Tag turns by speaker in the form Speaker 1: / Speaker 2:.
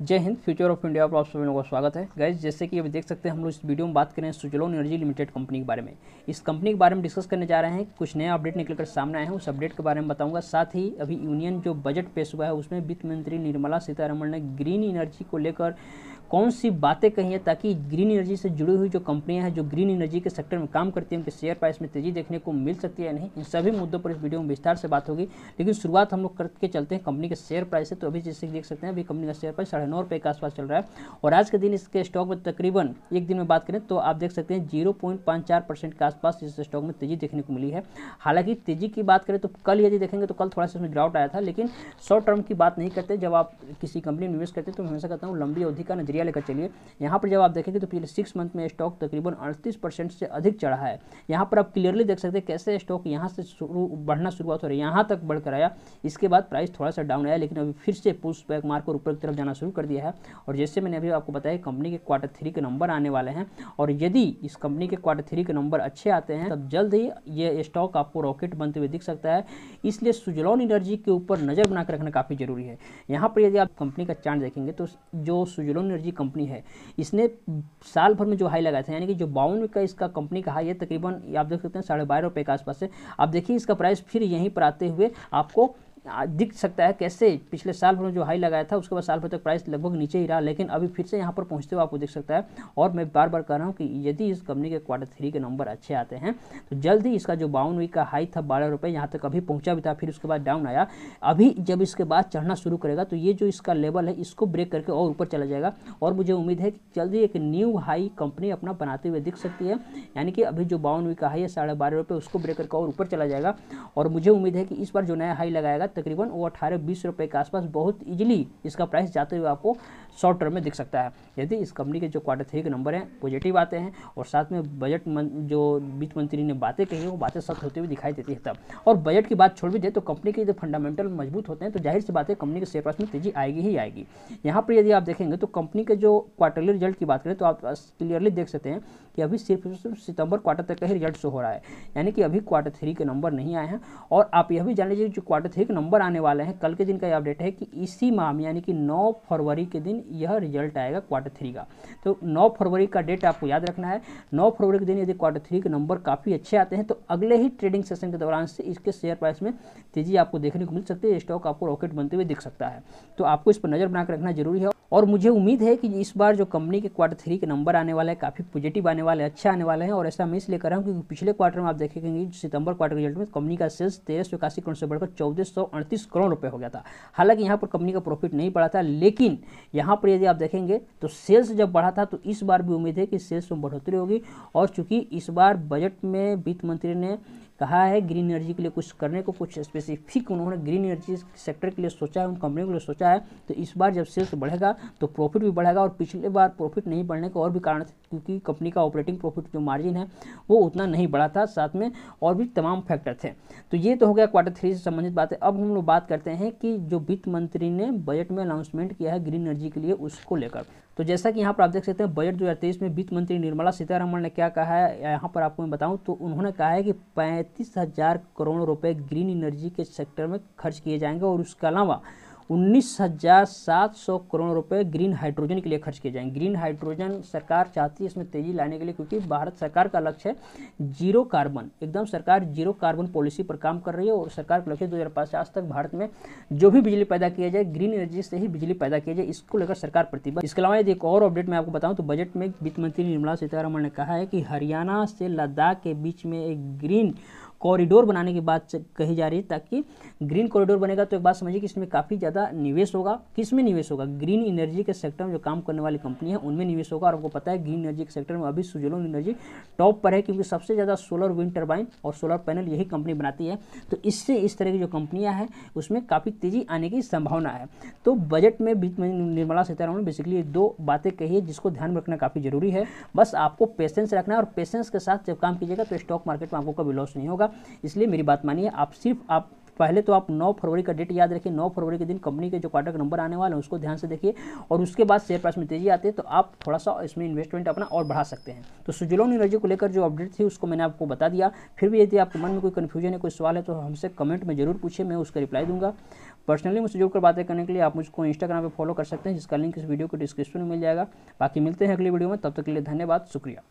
Speaker 1: जय Hind future of India पर आप सभी लोगों का स्वागत है गैस जैसे कि अभी देख सकते हैं हम लोग इस वीडियो में बात करें सुजलोन एनर्जी लिमिटेड कंपनी के बारे में इस कंपनी के बारे में डिस्कस करने जा रहे हैं कुछ नया अपडेट निकलकर सामने आए हैं उस अपडेट के बारे में बताऊंगा साथ ही अभी यूनियन जो बजट पेश हुआ है उसमें वित्त मंत्री निर्मला सीतारमण ने ग्रीन एनर्जी को लेकर कौन सी बातें कही हैं ताकि ग्रीन एनर्जी से जुड़ी हुई जो कंपनियाँ हैं जो ग्रीन एनर्जी के सेक्टर में काम करती हैं उनके शेयर प्राइस में तेजी देखने को मिल सकती है नहीं इन सभी मुद्दों पर इस वीडियो में विस्तार से बात होगी लेकिन शुरुआत हम लोग करके चलते हैं कंपनी के शेयर प्राइस से तो अभी जैसे देख सकते हैं अभी कंपनी का शेयर प्राइस नौ रुपये के आसपास चल रहा है और आज के दिन इसके स्टॉक में तकरीबन एक दिन में बात करें तो आप देख सकते हैं जीरो पॉइंट चार परसेंट के आसपास इस स्टॉक में तेजी देखने को मिली है हालांकि तेजी की बात करें तो कल यदि देखेंगे तो कल थोड़ा सा उसमें गिरावट आया था लेकिन शॉर्ट टर्म की बात नहीं करते जब आप किसी कंपनी में निवेश करते तो मैं हमेशा कहता हूँ लंबी अवधि का नजरिया लेकर चलिए यहाँ पर जब आप देखेंगे तो पिछले सिक्स मंथ में स्टॉक तकरीबन अड़तीस परसेंट से अधिक चढ़ा है यहाँ पर आप क्लियरली देख सकते हैं कैसे स्टॉक यहाँ से शुरू बढ़ना शुरुआत हो रही है यहाँ तक बढ़कर आया इसके बाद प्राइस थोड़ा सा डाउन आया लेकिन अभी फिर से पुश बैक और ऊपर की तरफ जाना शुरू कर दिया है और जैसे मैंने अभी आपको बताया कंपनी के क्वार्टर थ्री के नंबर आने वाले हैं और यदि इस कंपनी के क्वार्टर थ्री के नंबर अच्छे आते हैं तब जल्द ही ये स्टॉक आपको रॉकेट बनते हुए दिख सकता है इसलिए सुजलॉन एनर्जी के ऊपर नज़र बनाकर रखना काफ़ी ज़रूरी है यहाँ पर यदि आप कंपनी का चार्ट देखेंगे तो जो सुजलॉन एनर्जी कंपनी है इसने साल भर में जो हाई लगाए थे यानी कि जो बावन का इसका कंपनी का हाई है तकरीबन आप देख सकते हैं साढ़े बारह रुपये के आसपास से आप देखिए इसका प्राइस फिर यहीं पर आते हुए आपको दिख सकता है कैसे पिछले साल भर में जो हाई लगाया था उसके बाद साल भर तक प्राइस लगभग नीचे ही रहा लेकिन अभी फिर से यहाँ पर पहुँचते हुए आपको दिख सकता है और मैं बार बार कह रहा हूँ कि यदि इस कंपनी के क्वार्टर थ्री के नंबर अच्छे आते हैं तो जल्द ही इसका जो बावन वीक का हाई था बारह रुपये यहाँ तक अभी पहुँचा भी था फिर उसके बाद डाउन आया अभी जब इसके बाद चढ़ना शुरू करेगा तो ये जो इसका लेवल है इसको ब्रेक करके और ऊपर चला जाएगा और मुझे उम्मीद है कि ही एक न्यू हाई कंपनी अपना बनाते हुए दिख सकती है यानी कि अभी जो बावन वीक का हाई है साढ़े बारह रुपये उसको ब्रेक करके और ऊपर चला जाएगा और मुझे उम्मीद है कि इस बार जो नया हाई लगाएगा है तकरीबन वो अठारह बीस रुपये के आसपास बहुत ईजिली इसका प्राइस जाते हुए आपको शॉर्ट टर्म में दिख सकता है यदि इस कंपनी के जो क्वार्टर थ्री के नंबर हैं पॉजिटिव आते हैं और साथ में बजट जो वित्त मंत्री ने बातें कही वो बातें सख्त होती हुई दिखाई देती है तब और बजट की बात छोड़ भी दे तो कंपनी के जो फंडामेंटल मजबूत होते हैं तो जाहिर सी बात है कंपनी के शेयर प्राइस में तेजी आएगी ही आएगी यहाँ पर यदि आप देखेंगे तो कंपनी के जो क्वार्टरली रिजल्ट की बात करें तो आप क्लियरली देख सकते हैं कि अभी सिर्फ सितंबर क्वार्टर तक का ही रिजल्ट शो हो रहा है यानी कि अभी क्वार्टर थ्री के नंबर नहीं आए हैं और आप यह भी जान लीजिए जो क्वार्टर थ्री के नंबर आने वाले हैं कल के दिन का ये अपडेट है कि इसी माह में यानी कि नौ फरवरी के दिन यह रिजल्ट आएगा क्वार्टर थ्री का तो नौ फरवरी का डेट आपको याद रखना है नौ फरवरी के दिन यदि क्वार्टर थ्री के नंबर काफ़ी अच्छे आते हैं तो अगले ही ट्रेडिंग सेशन के दौरान से इसके शेयर प्राइस में तेज़ी आपको देखने को मिल सकती है स्टॉक आपको रॉकेट बनते हुए दिख सकता है तो आपको इस पर नज़र बनाकर रखना जरूरी है और मुझे उम्मीद है कि इस बार जो कंपनी के क्वार्टर थ्री के नंबर आने वाले हैं काफ़ी पॉजिटिव आने वाले हैं अच्छा आने वाले हैं और ऐसा मैं इसलिए कर रहा हूँ क्योंकि पिछले क्वार्टर में आप देखेंगे सितंबर क्वार्टर रिजल्ट में कंपनी का सेल्स तेरह सौ इक्यासी करोड़ से बढ़कर चौदह सौ अड़तीस करोड़ रुपये हो गया था हालांकि यहाँ पर कंपनी का प्रॉफिट नहीं बढ़ा था लेकिन यहाँ पर यदि आप देखेंगे तो सेल्स जब बढ़ा था तो इस बार भी उम्मीद है कि सेल्स में बढ़ोतरी होगी और चूँकि इस बार बजट में वित्त मंत्री ने कहा है ग्रीन एनर्जी के लिए कुछ करने को कुछ स्पेसिफिक उन्होंने ग्रीन एनर्जी सेक्टर के लिए सोचा है उन कंपनियों के लिए सोचा है तो इस बार जब सेल्स बढ़ेगा तो प्रॉफिट भी बढ़ेगा और पिछले बार प्रॉफिट नहीं बढ़ने का और भी कारण क्योंकि कंपनी का ऑपरेटिंग प्रॉफिट जो मार्जिन है वो उतना नहीं बढ़ा था साथ में और भी तमाम फैक्टर थे तो ये तो हो गया क्वार्टर थ्री से संबंधित बात है अब हम लोग बात करते हैं कि जो वित्त मंत्री ने बजट में अनाउंसमेंट किया है ग्रीन एनर्जी के लिए उसको लेकर तो जैसा कि यहाँ पर आप देख सकते हैं बजट दो में वित्त मंत्री निर्मला सीतारमण ने क्या कहा है यहाँ पर आपको मैं बताऊँ तो उन्होंने कहा है कि पैंतीस हज़ार करोड़ रुपये ग्रीन एनर्जी के सेक्टर में खर्च किए जाएंगे और उसके अलावा उन्नीस हज़ार सात सौ करोड़ रुपए ग्रीन हाइड्रोजन के लिए खर्च किए जाएंगे ग्रीन हाइड्रोजन सरकार चाहती है इसमें तेज़ी लाने के लिए क्योंकि भारत सरकार का लक्ष्य है जीरो कार्बन एकदम सरकार जीरो कार्बन पॉलिसी पर काम कर रही है और सरकार का लक्ष्य दो हज़ार तक भारत में जो भी बिजली पैदा किया जाए ग्रीन एनर्जी से ही बिजली पैदा की जाए इसको लेकर सरकार प्रतिबद्ध इसके अलावा यदि एक और अपडेट मैं आपको बताऊँ तो बजट में वित्त मंत्री निर्मला सीतारमण ने कहा है कि हरियाणा से लद्दाख के बीच में एक ग्रीन कॉरिडोर बनाने की बात कही जा रही है ताकि ग्रीन कॉरिडोर बनेगा तो एक बात समझिए कि इसमें काफ़ी ज़्यादा निवेश होगा किस में निवेश होगा ग्रीन एनर्जी के सेक्टर में जो काम करने वाली कंपनी है उनमें निवेश होगा और आपको पता है ग्रीन एनर्जी के सेक्टर में अभी सुजलोन एनर्जी टॉप पर है क्योंकि सबसे ज़्यादा सोलर विंड टर्बाइन और सोलर पैनल यही कंपनी बनाती है तो इससे इस तरह की जो कंपनियाँ हैं उसमें काफ़ी तेज़ी आने की संभावना है तो बजट में वित्त निर्मला सीतारमण ने बेसिकली दो बातें कही है जिसको ध्यान में रखना काफ़ी जरूरी है बस आपको पेशेंस रखना है और पेशेंस के साथ जब काम कीजिएगा तो स्टॉक मार्केट में आपको कभी लॉस नहीं होगा होगा इसलिए मेरी बात मानिए आप सिर्फ आप पहले तो आप 9 फरवरी का डेट याद रखिए 9 फरवरी के दिन कंपनी के जो क्वार्टर का नंबर आने वाला है उसको ध्यान से देखिए और उसके बाद शेयर प्राइस में तेजी आती है तो आप थोड़ा सा इसमें इन्वेस्टमेंट अपना और बढ़ा सकते हैं तो सुजलोन एनर्जी को लेकर जो अपडेट थी उसको मैंने आपको बता दिया फिर भी यदि आपके मन में कोई कन्फ्यूजन है कोई सवाल है तो हमसे कमेंट में जरूर पूछिए मैं उसका रिप्लाई दूंगा पर्सनली मुझसे जुड़कर बातें करने के लिए आप मुझको इंस्टाग्राम पर फॉलो कर सकते हैं जिसका लिंक इस वीडियो को डिस्क्रिप्शन में मिल जाएगा बाकी मिलते हैं अगली वीडियो में तब तक के लिए धन्यवाद शुक्रिया